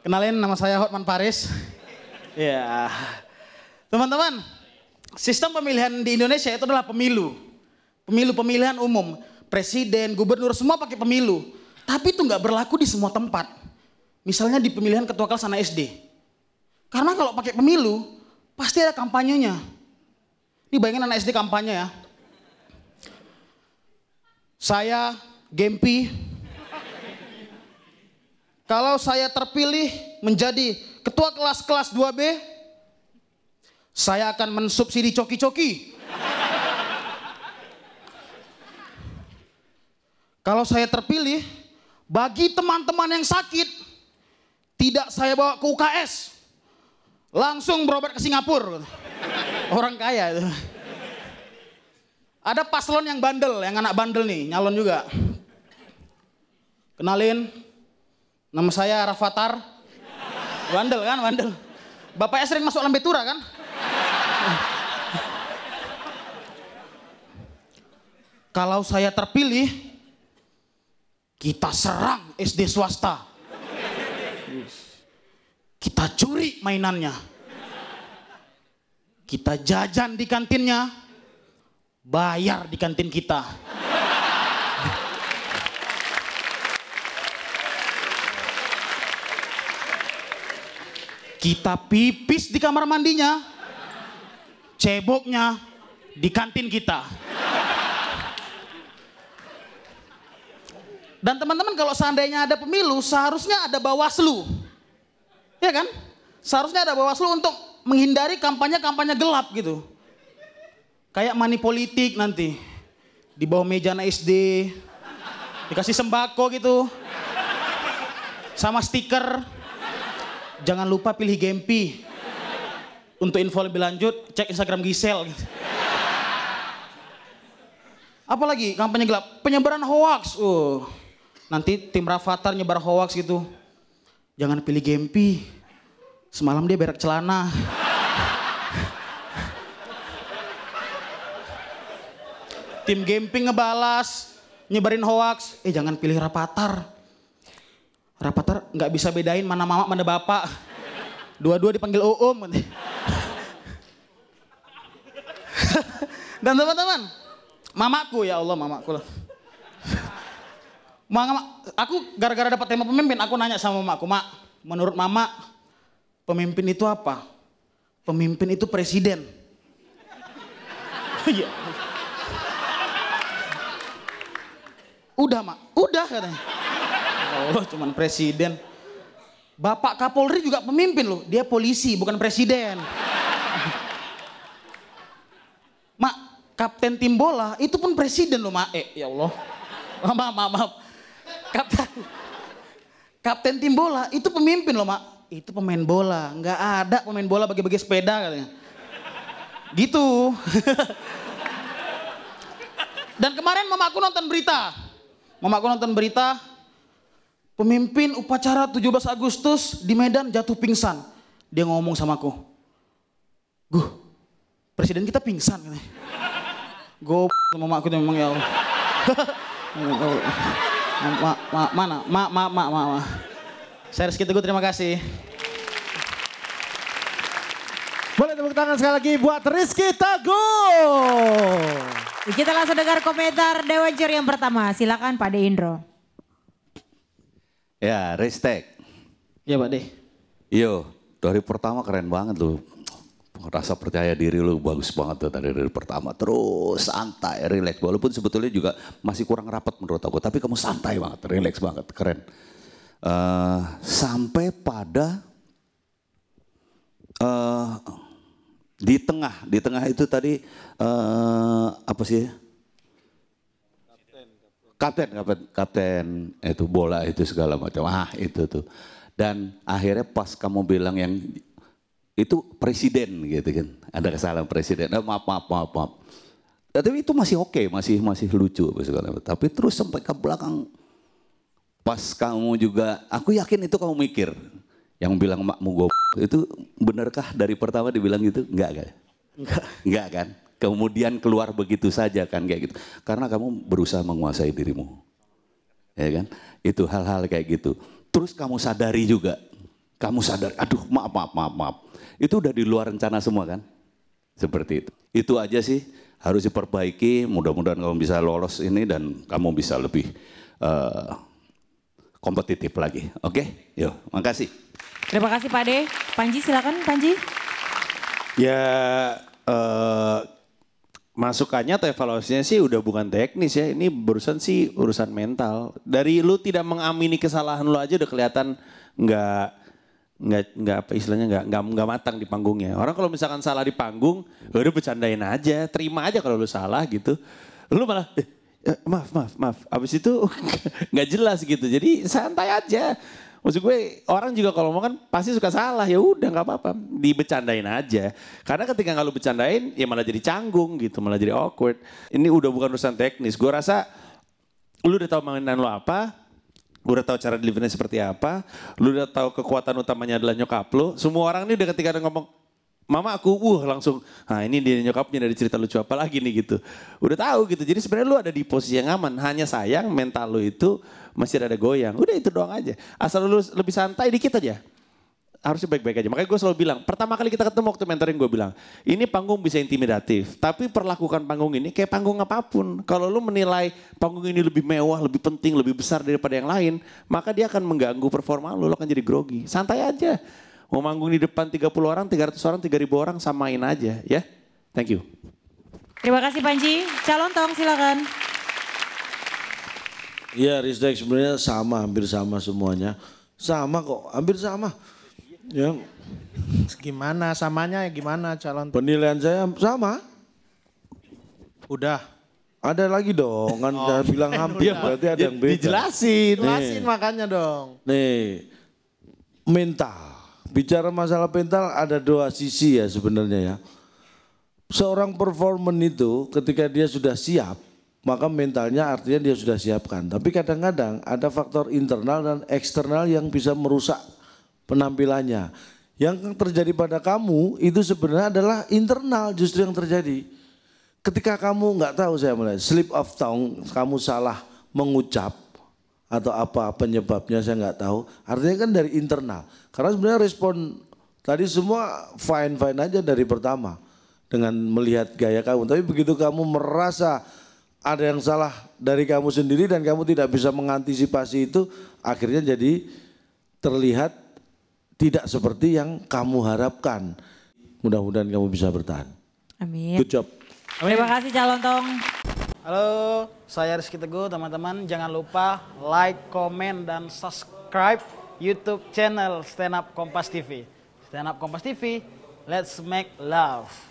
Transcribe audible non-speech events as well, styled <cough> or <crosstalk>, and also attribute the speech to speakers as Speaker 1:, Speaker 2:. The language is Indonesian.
Speaker 1: Kenalin nama saya Hotman Paris. Ya. Yeah. Teman-teman, sistem pemilihan di Indonesia itu adalah pemilu. Pemilu pemilihan umum, presiden, gubernur semua pakai pemilu. Tapi itu nggak berlaku di semua tempat. Misalnya di pemilihan ketua kelas anak SD. Karena kalau pakai pemilu, pasti ada kampanyenya. Ini bayangin anak SD kampanye ya. Saya Gempi kalau saya terpilih menjadi ketua kelas kelas 2B, saya akan mensubsidi coki-coki. Kalau saya terpilih, bagi teman-teman yang sakit, tidak saya bawa ke UKS. Langsung berobat ke Singapura. Orang kaya itu. Ada paslon yang bandel, yang anak bandel nih, nyalon juga. Kenalin, Nama saya Rafathar. Wandel kan, Wandel. Bapaknya sering masuk lambe tura kan? Kalau saya terpilih, kita serang SD swasta. Kita curi mainannya. Kita jajan di kantinnya, bayar di kantin kita. Kita pipis di kamar mandinya. Ceboknya di kantin kita. Dan teman-teman kalau seandainya ada pemilu seharusnya ada bawaslu. Ya kan? Seharusnya ada bawaslu untuk menghindari kampanye-kampanye gelap gitu. Kayak mani politik nanti. Di bawah meja anak SD. Dikasih sembako gitu. Sama stiker jangan lupa pilih Gempi. Untuk info lebih lanjut, cek Instagram Gisel. Apalagi kampanye gelap, penyebaran hoax. Uh, nanti tim Rafathar nyebar hoax gitu. Jangan pilih Gempi. Semalam dia berak celana. tim Gemping ngebalas, nyebarin hoax. Eh jangan pilih Rafathar. Rapatar nggak bisa bedain mana mama mana bapak. Dua-dua dipanggil om. Dan teman-teman, mamaku ya Allah mamaku lah. Mama, aku gara-gara dapat tema pemimpin, aku nanya sama mamaku, mak, menurut mama, pemimpin itu apa? Pemimpin itu presiden. Iya. udah mak, udah katanya. Allah cuman presiden. Bapak Kapolri juga pemimpin loh. Dia polisi bukan presiden. <laughs> Mak, Kapten Tim Bola itu pun presiden loh, Mak. Eh, ya Allah. <laughs> Maaf, maaf, maaf. Kapten, <laughs> Kapten Tim Bola itu pemimpin loh, Mak. Itu pemain bola. Nggak ada pemain bola bagi-bagi sepeda katanya. Gitu. Dan kemarin mamaku nonton berita. Mamaku nonton berita, Pemimpin upacara 17 Agustus di Medan jatuh pingsan. Dia ngomong sama aku. Guh, presiden kita pingsan. Gue sama makku memang ya Allah. <laughs> ma, ma, mana? Ma, ma, ma, ma, ma. Saya Rizky Teguh, terima kasih. Boleh tepuk tangan sekali lagi buat Rizky Teguh. Kita langsung dengar komentar Dewan Juri yang pertama. Silakan Pak De Indro.
Speaker 2: Ya, Ristek. Ya, Pak De. Yo, iya, dari pertama keren banget lu. Rasa percaya diri lu bagus banget tuh dari, dari pertama. Terus santai, relax. Walaupun sebetulnya juga masih kurang rapat menurut aku. Tapi kamu santai banget, relax banget, keren. Uh, sampai pada uh, di tengah, di tengah itu tadi uh, apa sih? kapten kapten kapten itu bola itu segala macam ah itu tuh dan akhirnya pas kamu bilang yang itu presiden gitu kan ada kesalahan presiden oh, maaf maaf maaf maaf tapi itu masih oke okay, masih masih lucu segala macam tapi terus sampai ke belakang pas kamu juga aku yakin itu kamu mikir yang bilang makmu gue itu benarkah dari pertama dibilang gitu enggak kan enggak enggak kan kemudian keluar begitu saja kan kayak gitu. Karena kamu berusaha menguasai dirimu. Ya kan? Itu hal-hal kayak gitu. Terus kamu sadari juga. Kamu sadar, aduh maaf, maaf, maaf, maaf. Itu udah di luar rencana semua kan? Seperti itu. Itu aja sih harus diperbaiki. Mudah-mudahan kamu bisa lolos ini dan kamu bisa lebih uh, kompetitif lagi. Oke? Okay? Yuk, makasih.
Speaker 1: Terima kasih Pak De. Panji silakan Panji.
Speaker 2: Ya
Speaker 3: uh, masukannya atau evaluasinya sih udah bukan teknis ya. Ini urusan sih urusan mental. Dari lu tidak mengamini kesalahan lu aja udah kelihatan nggak nggak nggak apa istilahnya nggak nggak nggak matang di panggungnya. Orang kalau misalkan salah di panggung, ya udah bercandain aja, terima aja kalau lu salah gitu. Lu malah eh, eh maaf maaf maaf. Abis itu <laughs> nggak jelas gitu. Jadi santai aja. Maksud gue orang juga kalau mau kan pasti suka salah ya udah nggak apa-apa dibecandain aja. Karena ketika nggak lu bercandain ya malah jadi canggung gitu malah jadi awkward. Ini udah bukan urusan teknis. Gue rasa lu udah tahu mainan lu apa, gue udah tahu cara delivernya seperti apa, lu udah tahu kekuatan utamanya adalah nyokap lu. Semua orang ini udah ketika ada ngomong mama aku uh langsung nah ini dia nyokapnya dari cerita lucu apa lagi nih gitu udah tahu gitu jadi sebenarnya lu ada di posisi yang aman hanya sayang mental lu itu masih ada goyang udah itu doang aja asal lu lebih santai dikit aja harusnya baik-baik aja. Makanya gue selalu bilang, pertama kali kita ketemu waktu mentoring gue bilang, ini panggung bisa intimidatif, tapi perlakukan panggung ini kayak panggung apapun. Kalau lu menilai panggung ini lebih mewah, lebih penting, lebih besar daripada yang lain, maka dia akan mengganggu performa lu, lo akan jadi grogi. Santai aja. Mau manggung di depan 30 orang, 300 orang, 3000 orang samain aja ya.
Speaker 4: Thank you.
Speaker 1: Terima kasih Panji. Calon Tong silakan.
Speaker 4: Iya Rizdak sebenarnya sama, hampir sama semuanya. Sama kok, hampir sama. Ya. Gimana samanya ya, gimana calon? Penilaian saya sama. Udah. Ada lagi dong, kan oh, bilang hampir udah. Iya, berarti ada yang beda. Dijelasin. jelasin makanya dong. Nih, mental bicara masalah mental ada dua sisi ya sebenarnya ya. Seorang performan itu ketika dia sudah siap, maka mentalnya artinya dia sudah siapkan. Tapi kadang-kadang ada faktor internal dan eksternal yang bisa merusak penampilannya. Yang terjadi pada kamu itu sebenarnya adalah internal justru yang terjadi. Ketika kamu nggak tahu saya mulai sleep of tongue, kamu salah mengucap, atau apa penyebabnya saya nggak tahu. Artinya kan dari internal. Karena sebenarnya respon tadi semua fine fine aja dari pertama dengan melihat gaya kamu. Tapi begitu kamu merasa ada yang salah dari kamu sendiri dan kamu tidak bisa mengantisipasi itu, akhirnya jadi terlihat tidak seperti yang kamu harapkan. Mudah-mudahan kamu bisa bertahan. Amin. Good job.
Speaker 1: Amin. Terima kasih calon tong. Halo, saya Rizky Teguh, teman-teman. Jangan lupa like, komen, dan subscribe YouTube channel Stand Up Kompas TV. Stand Up Kompas TV, let's make love.